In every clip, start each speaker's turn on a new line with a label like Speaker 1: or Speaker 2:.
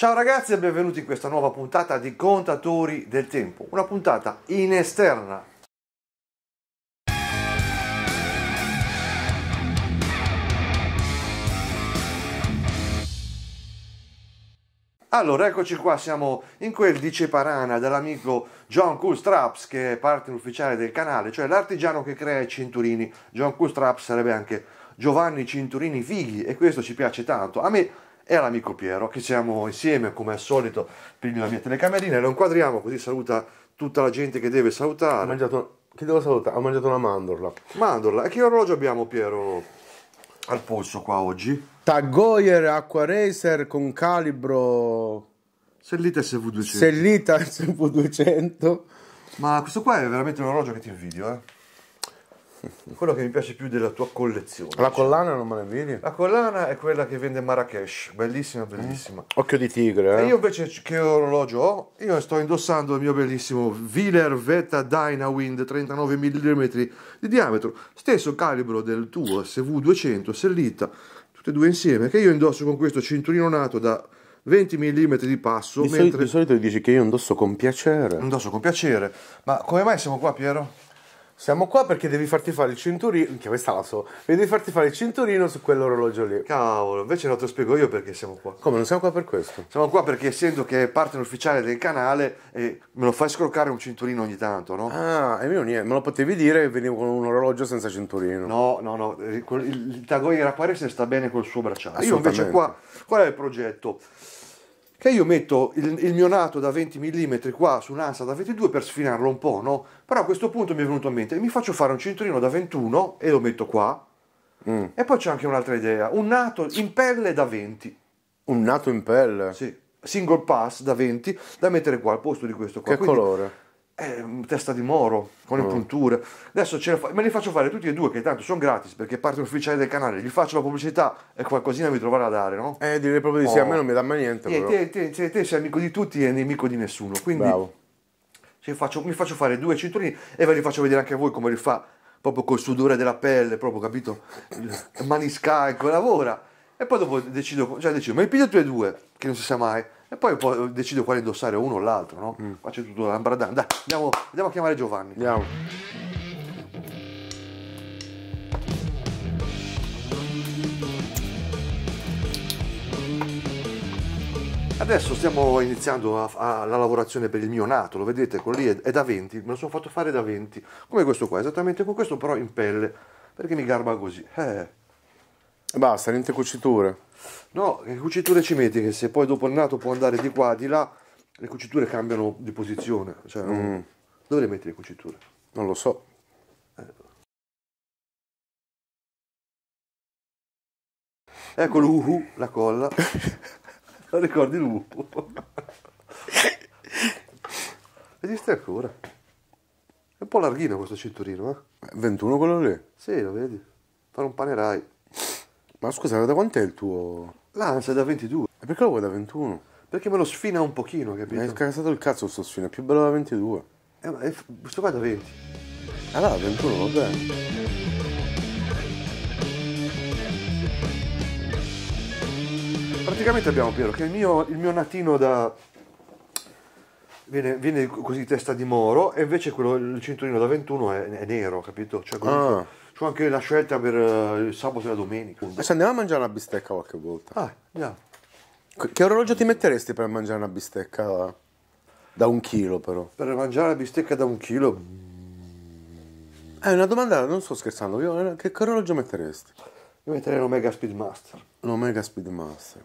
Speaker 1: Ciao ragazzi e benvenuti in questa nuova puntata di Contatori del Tempo, una puntata in esterna. Allora, eccoci qua, siamo in quel di Ceparana dell'amico John Coolstraps che è parte ufficiale del canale, cioè l'artigiano che crea i cinturini. John Coolstraps sarebbe anche Giovanni Cinturini Fighi e questo ci piace tanto. A me e l'amico Piero che siamo insieme come al solito per la mia telecamerina e lo inquadriamo così saluta tutta la gente che deve salutare. Ho mangiato, chi devo salutare? Ho mangiato una mandorla. Mandorla. E
Speaker 2: che orologio abbiamo Piero al polso qua oggi? Taggoyer Aqua Racer con calibro... Sellita SV200. Sellita SV200. Ma questo qua è veramente un orologio che ti invidio eh quello che
Speaker 1: mi piace più della tua collezione. La diciamo. collana non me ne vedi? La collana è quella che vende Marrakesh, bellissima, mm. bellissima. Mm. Occhio di tigre. Eh? E io invece che orologio ho? Io sto indossando il mio bellissimo Wheeler Veta Dynawind 39 mm di diametro, stesso calibro del tuo SV200 Sellita, tutte e due insieme, che io indosso con questo cinturino nato da 20 mm di passo. Di, mentre... solito, di
Speaker 2: solito dici che io indosso con piacere. Indosso con piacere, ma come mai siamo qua Piero? Siamo qua perché devi farti fare il cinturino. Che questa la so. Devi farti fare il cinturino su quell'orologio lì. Cavolo, invece no, te lo spiego io perché siamo qua. Come? Non siamo qua per questo?
Speaker 1: Siamo qua perché, essendo che è partner ufficiale del canale, e eh, me lo fai scroccare un cinturino ogni tanto, no? Ah, e mio niente, me lo potevi dire e venivo con un orologio senza cinturino. No, no, no. Eh, il, il Tagoya Raparese sta bene col suo bracciale. Io invece qua. Qual è il progetto? che io metto il, il, mio nato da 20 mm qua su un'ansa da 22 per sfinarlo un po', no? Però a questo punto mi è venuto in mente, mi faccio fare un cinturino da 21 e lo metto qua. Mm. E poi c'è anche un'altra idea, un nato in pelle da 20. Un nato in pelle? Sì, single pass da 20 da mettere qua al posto di questo qua. Che Quindi, colore? eh, testa di moro con oh. le punture. Adesso ce fa- me li faccio fare tutti e due, che tanto sono gratis perché parte ufficiale del canale, gli faccio la pubblicità e qualcosina mi troverà a dare, no? Eh, direi proprio di oh. sì, a me non mi dà mai niente. Eh, te, te, te, te, sei amico di tutti e nemico di nessuno. Quindi faccio, mi faccio fare due cinturini e ve li faccio vedere anche a voi come li fa, proprio col sudore della pelle, proprio capito? Maniscalco, lavora. E poi dopo decido, cioè decido, ma li piglio tutti e due, che non si sa mai e poi, poi decido quale indossare uno o l'altro, no? Mm. Faccio tutto l'ambradana. Dai, andiamo, andiamo a chiamare Giovanni. Andiamo. Adesso stiamo iniziando a, a, la lavorazione per il mio nato, lo vedete, quello lì è, è da 20, me lo sono fatto fare da 20, come questo qua, esattamente con questo però in pelle, perché mi garba così. Eh. E basta, niente cuciture. No, che cuciture ci metti? Che se poi dopo il nato può andare di qua, di là, le cuciture cambiano di posizione. Cioè, mm. Dove le metti le cuciture? Non lo so. Eh. Ecco l'uhu, la colla. Non ricordi l'uhu? Esiste ancora. È un po' larghino questo cinturino, eh? 21 quello lì? Sì, lo vedi. Fare un panerai. Ma scusa, da quanto è il tuo... L'Ansa ah, è da 22.
Speaker 2: E perché lo vuoi da 21? Perché me lo sfina un pochino, capito? Mi hai cagato il cazzo questo sfina, è più bello da 22. Eh, ma è, sto qua da 20. Allora, 21, va bene. praticamente
Speaker 1: abbiamo Piero che il mio, il mio natino da viene, viene, così testa di moro e invece quello, il cinturino da 21 è, è nero capito cioè, ah. C'ho anche la scelta per eh, il sabato e la domenica.
Speaker 2: Ma se andiamo a mangiare una bistecca qualche volta.
Speaker 1: Ah, andiamo.
Speaker 2: Che orologio ti metteresti per mangiare una bistecca da un chilo però? Per mangiare la bistecca da un chilo? È mm. eh, una domanda, non sto scherzando, io, eh, che, orologio metteresti? Io metterei un Omega Speedmaster. Un Omega Speedmaster.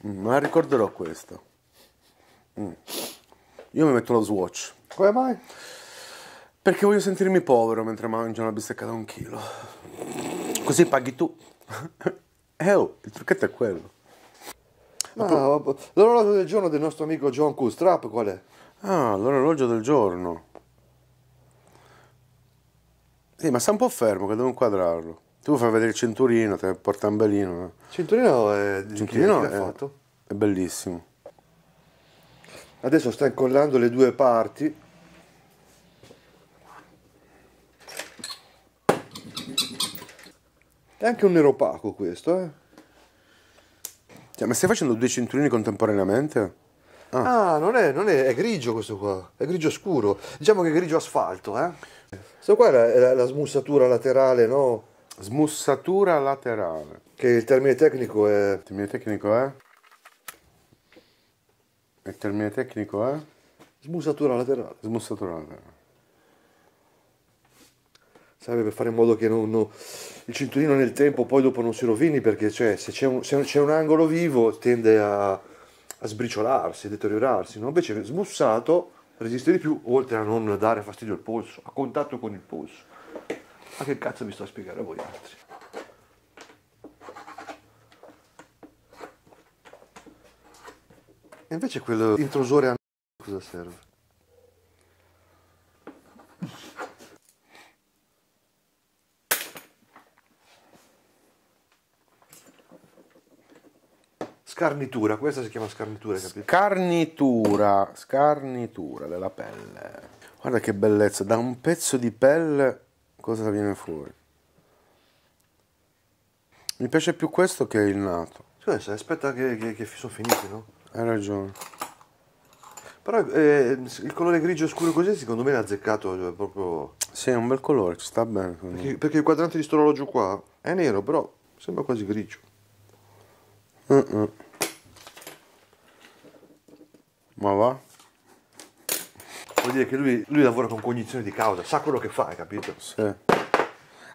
Speaker 2: ma mm, ricorderò questo. Mm. Io mi metto lo Swatch. Come mai? Perché voglio sentirmi povero mentre mangio una bistecca da un chilo. Così paghi tu. eh oh, il trucchetto è quello.
Speaker 1: ah, l'orologio del giorno del nostro amico John Kustrap qual è? Ah,
Speaker 2: l'orologio del giorno. Sì, ma sta un po' fermo che devo inquadrarlo. Tu fai vedere il cinturino, te porta un belino. No? Cinturino è di cinturino è, fatto. È bellissimo.
Speaker 1: Adesso sta incollando le due parti
Speaker 2: È anche un nero opaco questo, eh. Cioè, ma stai facendo due cinturini contemporaneamente? Ah, ah non, è, non è, è, grigio questo qua,
Speaker 1: è grigio scuro. Diciamo che è grigio asfalto, eh. Questo qua è la, la, la smussatura laterale,
Speaker 2: no? Smussatura laterale. Che il termine tecnico è... Il termine tecnico è? Il termine tecnico è? Smussatura laterale. Smussatura laterale serve per fare in modo che
Speaker 1: non, non, il cinturino nel tempo poi dopo non si rovini perché cioè, se, c'è un, se c'è un angolo vivo tende a, a sbriciolarsi, a deteriorarsi, no? invece smussato resiste di più oltre a non dare fastidio al polso, a contatto con il polso. Ma che cazzo mi sto a spiegare a voi altri? E invece quell'intrusore a cosa serve?
Speaker 2: Scarnitura, questa si chiama scarnitura, capito? Scarnitura, scarnitura della pelle. Guarda che bellezza, da un pezzo di pelle cosa viene fuori? Mi piace più questo che il nato. Scusa, aspetta
Speaker 1: che, che, che sono finiti, no?
Speaker 2: Hai ragione.
Speaker 1: Però eh, il colore grigio scuro così secondo me l'ha azzeccato cioè, proprio... Sì, è un bel colore, ci sta bene. Perché, perché, il quadrante di orologio qua è nero, però sembra quasi grigio.
Speaker 2: Uh -uh. Ma va?
Speaker 1: Vuol dire che lui, lui lavora con cognizione di causa, sa quello che fa, hai capito? Sì.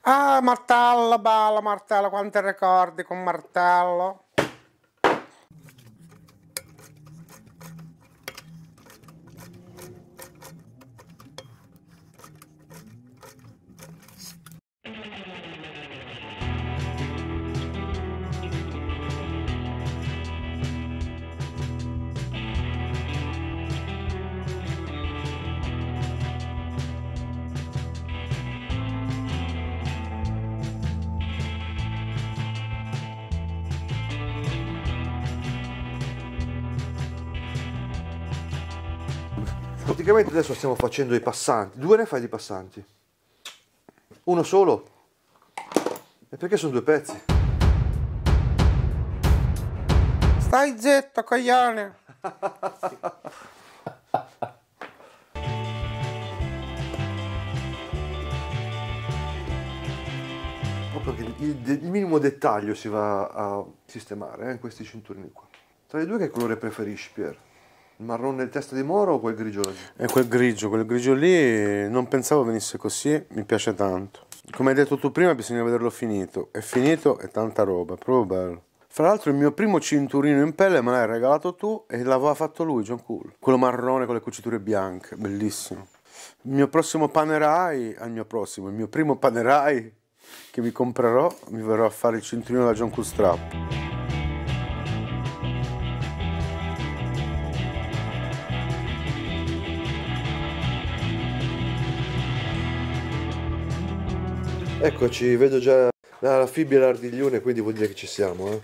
Speaker 2: Ah, Martello, bella Martello, quanti ricordi con Martello.
Speaker 1: praticamente adesso stiamo facendo i passanti due ne fai di passanti uno solo e perché sono due pezzi
Speaker 2: stai zitto coglione
Speaker 1: proprio il, il, minimo dettaglio si va a sistemare eh, in questi cinturini qua tra i due che colore preferisci Pier? Il marrone del testo di Moro o quel grigio lì?
Speaker 2: È eh, quel grigio, quel grigio lì non pensavo venisse così, mi piace tanto. Come hai detto tu prima bisogna vederlo finito, è finito e tanta roba, proprio bello. Fra l'altro il mio primo cinturino in pelle me l'hai regalato tu e l'aveva fatto lui, John Cool. Quello marrone con le cuciture bianche, bellissimo. Il mio prossimo panerai, al mio prossimo, il mio primo panerai che mi comprerò, mi verrò a fare il cinturino da John Cool Strap.
Speaker 1: Eccoci, vedo già la fibbia e l'ardiglione, quindi vuol dire che ci siamo. Eh.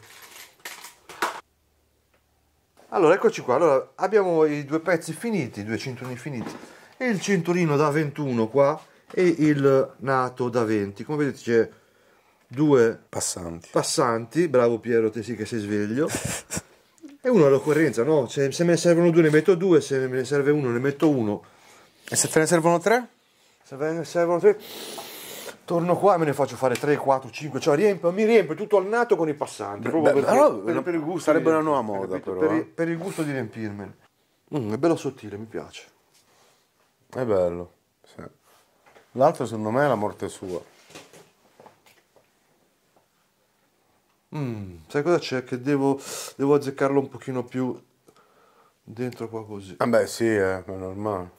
Speaker 1: Allora, eccoci qua. Allora, abbiamo i due pezzi finiti, i due cinturini finiti. Il cinturino da 21 qua e il nato da 20. Come vedete c'è due passanti. passanti. Bravo Piero, te sì che sei sveglio. e uno all'occorrenza, no? Se, se, me ne servono due ne metto due, se me ne serve uno ne metto uno. E se te ne servono tre? Se me ne servono tre torno qua me ne faccio fare 3, 4, 5, cioè riempio, mi riempio tutto al nato con i passanti. Beh, proprio beh, per, per, per, il gusto. Sarebbe una nuova moda, per, però. Eh?
Speaker 2: Per, il gusto di riempirmene. Mm, è bello sottile, mi piace. È bello. Sì. L'altro, secondo me, è la morte sua. Mm, sai cosa c'è? Che devo,
Speaker 1: devo, azzeccarlo un pochino più dentro qua così. Vabbè,
Speaker 2: ah, eh sì, eh, è normale.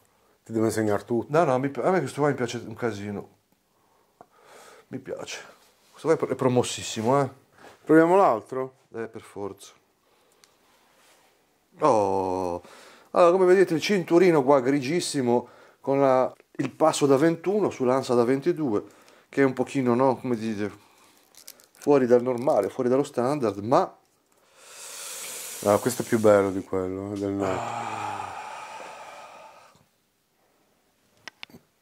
Speaker 1: Ti devo insegnare tutto. No, no, mi, a me questo qua mi piace un casino mi piace. Questo qua è promossissimo, eh.
Speaker 2: Proviamo l'altro? Eh, per forza.
Speaker 1: Oh. Allora, come vedete il cinturino qua grigissimo con la, il passo da 21 sull'ansa da 22, che è un pochino, no, come dite, fuori dal normale, fuori dallo standard, ma...
Speaker 2: Ah, questo è più bello di quello, eh, del ah. Nike. Ah.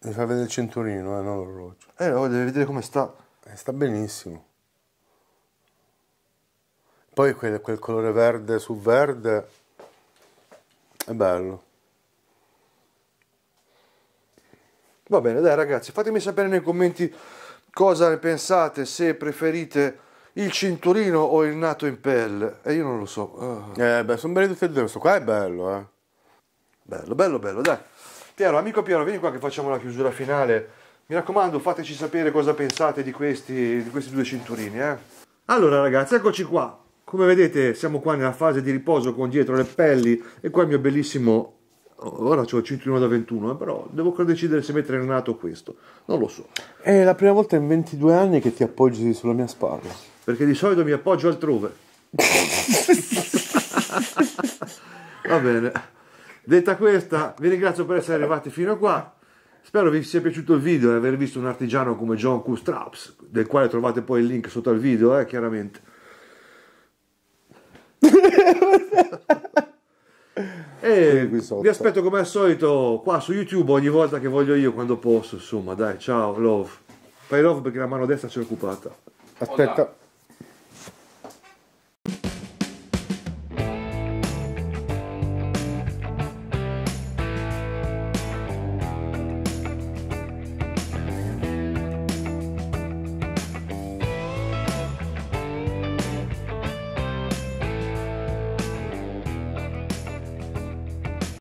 Speaker 2: Mi fa vedere il cinturino, eh, non l'orologio. Eh, no, deve vedere come sta. Eh, sta benissimo. Poi quel, quel colore verde su verde è bello.
Speaker 1: Va bene, dai ragazzi, fatemi sapere nei commenti cosa ne pensate, se preferite il cinturino o il nato in pelle. E eh, io non lo
Speaker 2: so.
Speaker 1: Uh. Eh, beh, sono belli tutti e
Speaker 2: due, questo qua è bello, eh. Bello, bello, bello, dai.
Speaker 1: Piero, amico Piero, vieni qua che facciamo la chiusura finale. Mi raccomando, fateci sapere cosa pensate di questi, di questi due cinturini. Eh? Allora ragazzi, eccoci qua. Come vedete siamo qua nella fase di riposo con dietro le pelli e qua il mio bellissimo... Ora ho il cinturino da 21, eh, però devo decidere se mettere in nato questo. Non lo so.
Speaker 2: È la prima volta in 22 anni che ti appoggi sulla mia spalla.
Speaker 1: Perché di solito mi appoggio altrove. Va bene. Detta questa, vi ringrazio per essere arrivati fino a qua. Spero vi sia piaciuto il video e aver visto un artigiano come John Q. Straps, del quale trovate poi il link sotto al video, eh, chiaramente. e vi aspetto come al solito qua su YouTube ogni volta che voglio io quando posso. Insomma, dai, ciao, love. Fai love perché la mano destra c'è occupata.
Speaker 2: Aspetta.